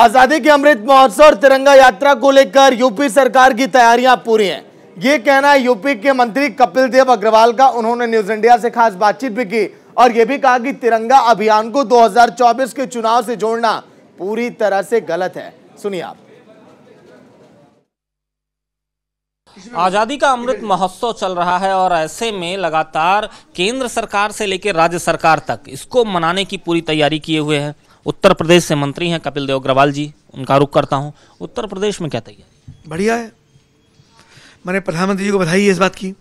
आजादी के अमृत महोत्सव और तिरंगा यात्रा को लेकर यूपी सरकार की तैयारियां पूरी हैं ये कहना है यूपी के मंत्री कपिल देव अग्रवाल का उन्होंने न्यूज इंडिया से खास बातचीत भी की और यह भी कहा कि तिरंगा अभियान को 2024 के चुनाव से जोड़ना पूरी तरह से गलत है सुनिए आप आज़ादी का अमृत महोत्सव चल रहा है और ऐसे में लगातार केंद्र सरकार से लेकर राज्य सरकार तक इसको मनाने की पूरी तैयारी किए हुए हैं उत्तर प्रदेश से मंत्री हैं कपिल देव अग्रवाल जी उनका रुख करता हूँ उत्तर प्रदेश में क्या तैयारी बढ़िया है मैंने प्रधानमंत्री जी को बधाई है इस बात की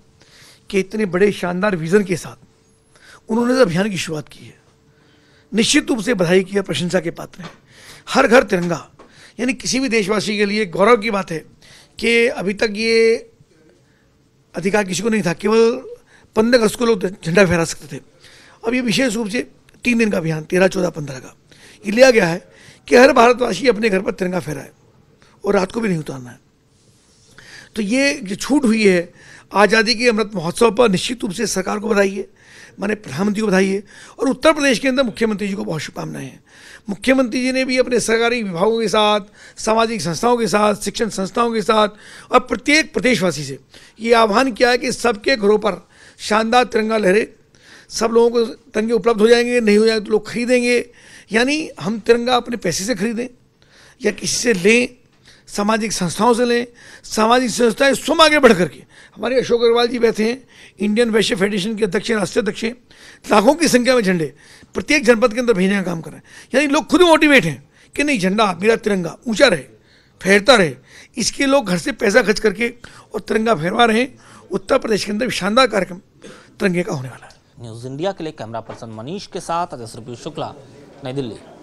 कि इतने बड़े शानदार विजन के साथ उन्होंने इस अभियान की शुरुआत की है निश्चित रूप से बधाई की है प्रशंसा के पात्र हैं हर घर तिरंगा यानी किसी भी देशवासी के लिए गौरव की बात है कि अभी तक ये अधिकार किसी को नहीं था केवल पंद्रह अगस्त को लोग झंडा फहरा सकते थे अब ये विशेष रूप से तीन दिन का अभियान तेरह चौदह पंद्रह का ये लिया गया है कि हर भारतवासी अपने घर पर तिरंगा फहराए और रात को भी नहीं उतारना है तो ये जो छूट हुई है आज़ादी के अमृत महोत्सव पर निश्चित रूप से सरकार को बधाइए है मैंने प्रधानमंत्री को बधाइए और उत्तर प्रदेश के अंदर मुख्यमंत्री जी को बहुत शुभकामनाएं हैं मुख्यमंत्री जी ने भी अपने सरकारी विभागों के साथ सामाजिक संस्थाओं के साथ शिक्षण संस्थाओं के साथ और प्रत्येक प्रदेशवासी से ये आह्वान किया है कि सबके घरों पर शानदार तिरंगा लहरें सब लोगों को तिरंगे उपलब्ध हो जाएंगे नहीं हो जाएंगे तो लोग खरीदेंगे यानी हम तिरंगा अपने पैसे से खरीदें या किसी से लें सामाजिक संस्थाओं से लें सामाजिक संस्थाएं स्वयं आगे बढ़ करके हमारे अशोक अग्रवाल जी बैठे हैं इंडियन वैश्य फेडरेशन के अध्यक्ष राष्ट्रीय अध्यक्ष लाखों की संख्या में झंडे प्रत्येक जनपद के अंदर भेजने का काम कर रहे हैं यानी लोग खुद मोटिवेट हैं कि नहीं झंडा मेरा तिरंगा ऊंचा रहे फहरता रहे इसके लोग घर से पैसा खर्च करके और तिरंगा फहरवा रहे हैं उत्तर प्रदेश के अंदर शानदार कार्यक्रम तिरंगे का होने वाला है न्यूज़ इंडिया के लिए कैमरा पर्सन मनीष के साथ अजस्रपी शुक्ला नई दिल्ली